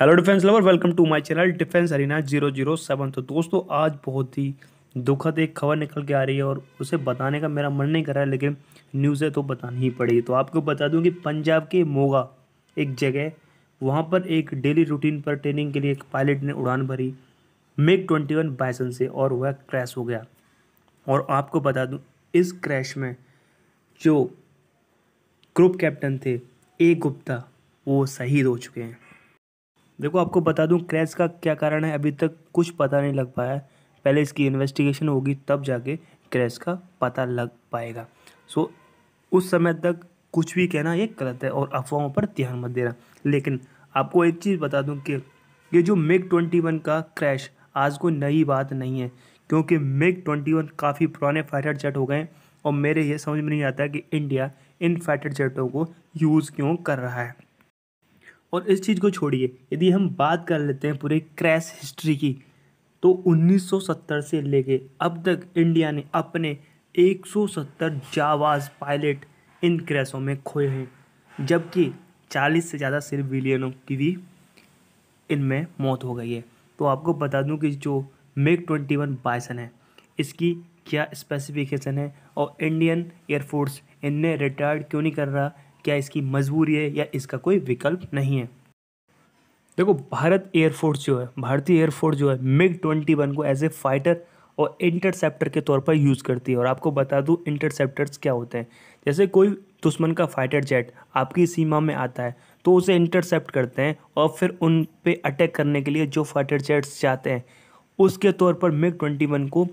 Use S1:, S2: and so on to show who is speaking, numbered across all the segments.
S1: hello defence lover welcome to my channel defence Harina zero zero seven तो दोस्तों आज बहुत ही दुखद एक खबर निकल के आ रही है और उसे बताने का मेरा मन नहीं कर रहा है लेकिन न्यूज़ है तो बतानी ही पड़ेगी तो आपको बता दूं कि पंजाब के मोगा एक जगह वहां पर एक डेली रूटीन पर ट्रेनिंग के लिए एक पायलट ने उड़ान भरी मेक ट्वेंटी वन बाइसन से और वह क्रैश हो गया और आपको बता दूँ इस क्रैश में जो ग्रुप कैप्टन थे ए गुप्ता वो शहीद हो चुके हैं देखो आपको बता दूं क्रैश का क्या कारण है अभी तक कुछ पता नहीं लग पाया पहले इसकी इन्वेस्टिगेशन होगी तब जाके क्रैश का पता लग पाएगा सो उस समय तक कुछ भी कहना ये गलत है और अफवाहों पर ध्यान मत देना लेकिन आपको एक चीज़ बता दूं कि ये जो मिग ट्वेंटी वन का क्रैश आज कोई नई बात नहीं है क्योंकि मिग ट्वेंटी वन काफ़ी पुराने फाइटर जेट हो गए हैं और मेरे ये समझ में नहीं आता कि इंडिया इन फाइटर जेटों को यूज़ क्यों कर रहा है और इस चीज़ को छोड़िए यदि हम बात कर लेते हैं पूरे क्रैश हिस्ट्री की तो 1970 से लेके अब तक इंडिया ने अपने 170 जावाज पायलट इन क्रैशों में खोए हैं जबकि 40 से ज़्यादा सिविलियनों की भी इनमें मौत हो गई है तो आपको बता दूं कि जो मेक ट्वेंटी वन बाइसन है इसकी क्या स्पेसिफिकेशन है और इंडियन एयरफोर्स इनने रिटायर्ड क्यों नहीं कर रहा क्या इसकी मजबूरी है या इसका कोई विकल्प नहीं है देखो भारत एयरफोर्स जो है भारतीय एयरफोर्स जो है मिग ट्वेंटी वन को एज ए फाइटर और इंटरसेप्टर के तौर पर यूज़ करती है और आपको बता दूँ इंटरसेप्टर्स क्या होते हैं जैसे कोई दुश्मन का फाइटर जेट आपकी सीमा में आता है तो उसे इंटरसेप्ट करते हैं और फिर उन पर अटैक करने के लिए जो फाइटर जेट्स जाते हैं उसके तौर पर मिग ट्वेंटी वन को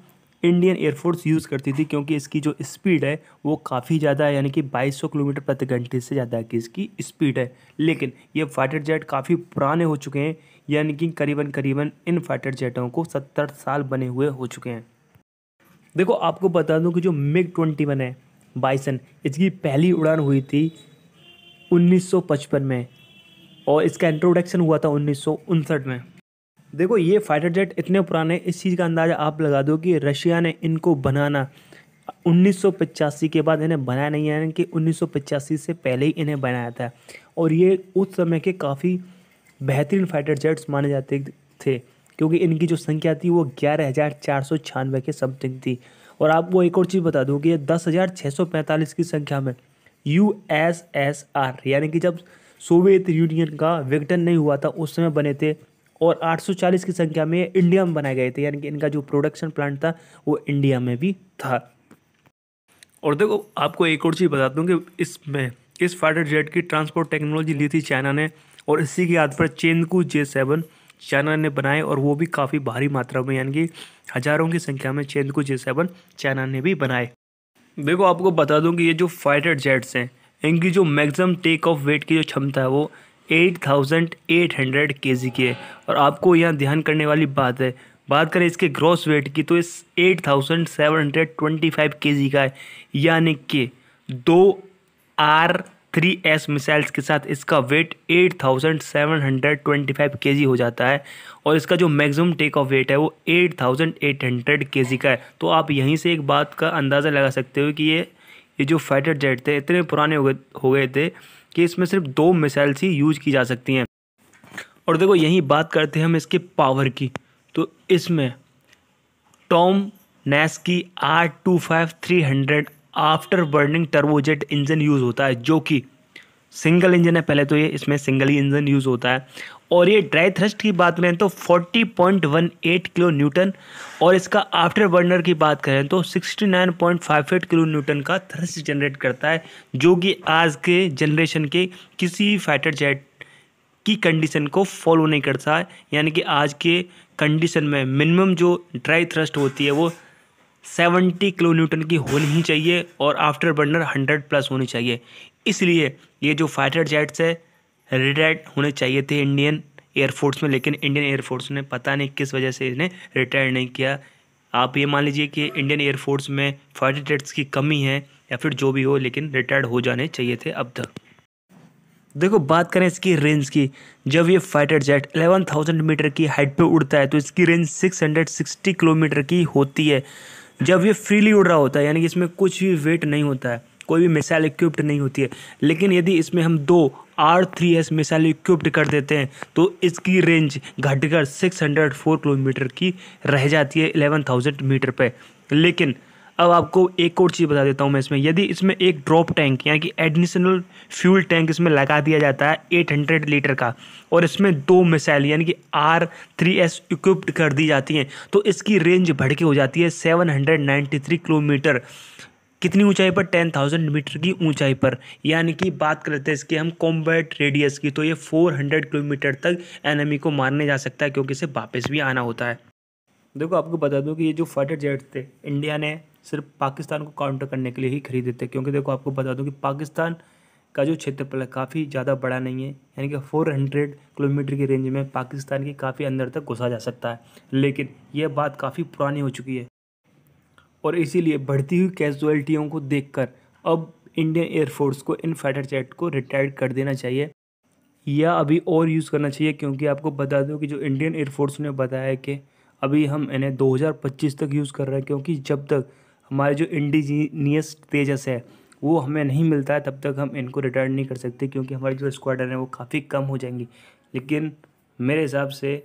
S1: इंडियन एयरफोर्स यूज़ करती थी क्योंकि इसकी जो स्पीड है वो काफ़ी ज़्यादा है यानी कि 2200 किलोमीटर प्रति घंटे से ज़्यादा की इसकी स्पीड है लेकिन ये फाइटर जेट काफ़ी पुराने हो चुके हैं यानी कि करीबन करीबन इन फाइटर जेटों को सत्तर साल बने हुए हो चुके हैं देखो आपको बता दूँ कि जो मिग ट्वेंटी वन है बाइसन इसकी पहली उड़ान हुई थी 1955 में और इसका इंट्रोडक्शन हुआ था उन्नीस में देखो ये फाइटर जेट इतने पुराने इस चीज़ का अंदाज़ा आप लगा दो कि रशिया ने इनको बनाना 1985 के बाद इन्हें बनाया नहीं है कि 1985 से पहले ही इन्हें बनाया था और ये उस समय के काफ़ी बेहतरीन फाइटर जेट्स माने जाते थे क्योंकि इनकी जो संख्या थी वो ग्यारह हज़ार चार सौ छियानवे के समथिंग थी और आप वो एक और चीज़ बता दूँ कि ये दस हज़ार छः सौ पैंतालीस की संख्या में यू एस एस आर यानी कि जब सोवियत यूनियन का विघटन नहीं हुआ था उस समय बने थे और 840 की संख्या में इंडिया में बनाए गए थे यानी कि इनका जो प्रोडक्शन प्लांट था वो इंडिया में भी था और देखो आपको एक और चीज़ बता दूँ कि इसमें इस फाइटर जेट की ट्रांसपोर्ट टेक्नोलॉजी ली थी चाइना ने और इसी के आधार पर चेंदकू जे सेवन चाइना ने बनाए और वो भी काफ़ी भारी मात्रा में यानी कि हज़ारों की संख्या में चेंदकू जे सेवन चाइना ने भी बनाए देखो आपको बता दूँ कि ये जो फाइटर जेट्स हैं इनकी जो मैक्सिमम टेक ऑफ वेट की जो क्षमता है वो 8,800 केजी की है और आपको यहाँ ध्यान करने वाली बात है बात करें इसके ग्रॉस वेट की तो इस 8,725 केजी का है यानी कि दो आर थ्री एस मिसाइल्स के साथ इसका वेट 8,725 केजी हो जाता है और इसका जो मैक्सिमम टेक ऑफ वेट है वो 8,800 केजी का है तो आप यहीं से एक बात का अंदाज़ा लगा सकते हो कि ये ये जो फाइटर जेट थे इतने पुराने हो गए हो गए थे कि इसमें सिर्फ दो मिसाइल्स ही यूज की जा सकती हैं और देखो यही बात करते हैं हम इसके पावर की तो इसमें टॉम नेस की R two five three hundred after burning turbojet engine use होता है जो कि सिंगल इंजन है पहले तो ये इसमें सिंगल ही इंजन यूज़ होता है और ये ड्राई थ्रस्ट की बात करें तो 40.18 किलो न्यूटन और इसका आफ्टर बर्नर की बात करें तो 69.58 किलो न्यूटन का थ्रस्ट जनरेट करता है जो कि आज के जनरेशन के किसी फाइटर जेट की कंडीशन को फॉलो नहीं करता है यानी कि आज के कंडीशन में मिनिमम जो ड्राई थ्रस्ट होती है वो सेवेंटी किलो न्यूटन की होनी ही चाहिए और आफ्टर बर्नर हंड्रेड प्लस होनी चाहिए इसलिए ये जो फाइटर जेट्स है रिटायर्ड होने चाहिए थे इंडियन एयरफोर्स में लेकिन इंडियन एयरफोर्स ने पता नहीं किस वजह से इन्हें रिटायर नहीं किया आप ये मान लीजिए कि इंडियन एयरफोर्स में फाइटर जेट्स की कमी है या फिर जो भी हो लेकिन रिटायर्ड हो जाने चाहिए थे अब तक देखो बात करें इसकी रेंज की जब ये फाइटर जेट 11,000 मीटर की हाइट पे उड़ता है तो इसकी रेंज 660 किलोमीटर की होती है जब ये फ्रीली उड़ रहा होता है यानी कि इसमें कुछ भी वेट नहीं होता है कोई भी मिसाइल इक्विप्ड नहीं होती है लेकिन यदि इसमें हम दो R three S missile equipped कर देते हैं तो इसकी रेंज घटकर सिक्स हंड्रेड फोर किलोमीटर की रह जाती है एलेवन थाउजेंड मीटर पर लेकिन अब आपको एक और चीज़ बता देता हूँ मैं इसमें यदि इसमें एक ड्रॉप टैंक यानी कि एडिशनल फ्यूल टैंक इसमें लगा दिया जाता है 800 लीटर का और इसमें दो मिसाइल यानी कि आर थ्री एस इक्विप्ड कर दी जाती हैं तो इसकी रेंज भड़के हो जाती है 793 किलोमीटर कितनी ऊंचाई पर टेन थाउजेंड मीटर की ऊंचाई पर यानी कि बात करते हैं इसके हम कॉम्बैट रेडियस की तो ये फोर हंड्रेड किलोमीटर तक एनमी को मारने जा सकता है क्योंकि इसे वापस भी आना होता है देखो आपको बता दूं कि ये जो फाइटर जेट्स थे इंडिया ने सिर्फ पाकिस्तान को काउंटर करने के लिए ही खरीदे थे क्योंकि देखो आपको बता दूँ कि पाकिस्तान का जो क्षेत्रफल है काफ़ी ज़्यादा बड़ा नहीं है यानी कि 400 किलोमीटर की रेंज में पाकिस्तान के काफ़ी अंदर तक घुसा जा सकता है लेकिन यह बात काफ़ी पुरानी हो चुकी है और इसीलिए बढ़ती हुई कैजुअल्टियों को देखकर अब इंडियन एयरफोर्स को इन फाइटर जेट को रिटायर कर देना चाहिए या अभी और यूज़ करना चाहिए क्योंकि आपको बता दो कि जो इंडियन एयरफोर्स ने बताया कि अभी हम इन्हें 2025 तक यूज़ कर रहे हैं क्योंकि जब तक हमारे जो इंडिजीनियस तेजस है वो हमें नहीं मिलता है तब तक हम इनको रिटायर नहीं कर सकते क्योंकि हमारी जो स्क्वाडन है वो काफ़ी कम हो जाएंगी लेकिन मेरे हिसाब से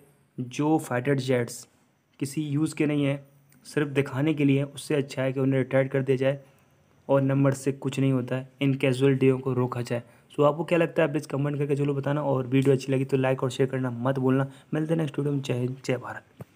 S1: जो फाइटर जेट्स किसी यूज़ के नहीं हैं सिर्फ दिखाने के लिए उससे अच्छा है कि उन्हें रिटायर कर दिया जाए और नंबर से कुछ नहीं होता है इन डे को रोका जाए सो आपको क्या लगता है प्लीज़ कमेंट करके जरूर बताना और वीडियो अच्छी लगी तो लाइक और शेयर करना मत बोलना मिलते हैं नेक्स्ट वीडियो में जय हिंद जय भारत